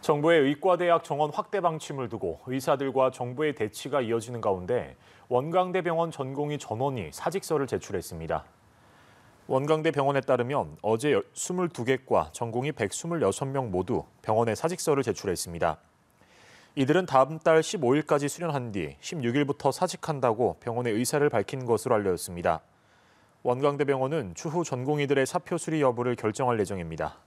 정부의 의과대학 정원 확대 방침을 두고 의사들과 정부의 대치가 이어지는 가운데 원광대 병원 전공의 전원이 사직서를 제출했습니다. 원광대 병원에 따르면 어제 22개과 전공의 126명 모두 병원에 사직서를 제출했습니다. 이들은 다음 달 15일까지 수련한 뒤 16일부터 사직한다고 병원의 의사를 밝힌 것으로 알려졌습니다. 원광대 병원은 추후 전공의들의 사표 수리 여부를 결정할 예정입니다.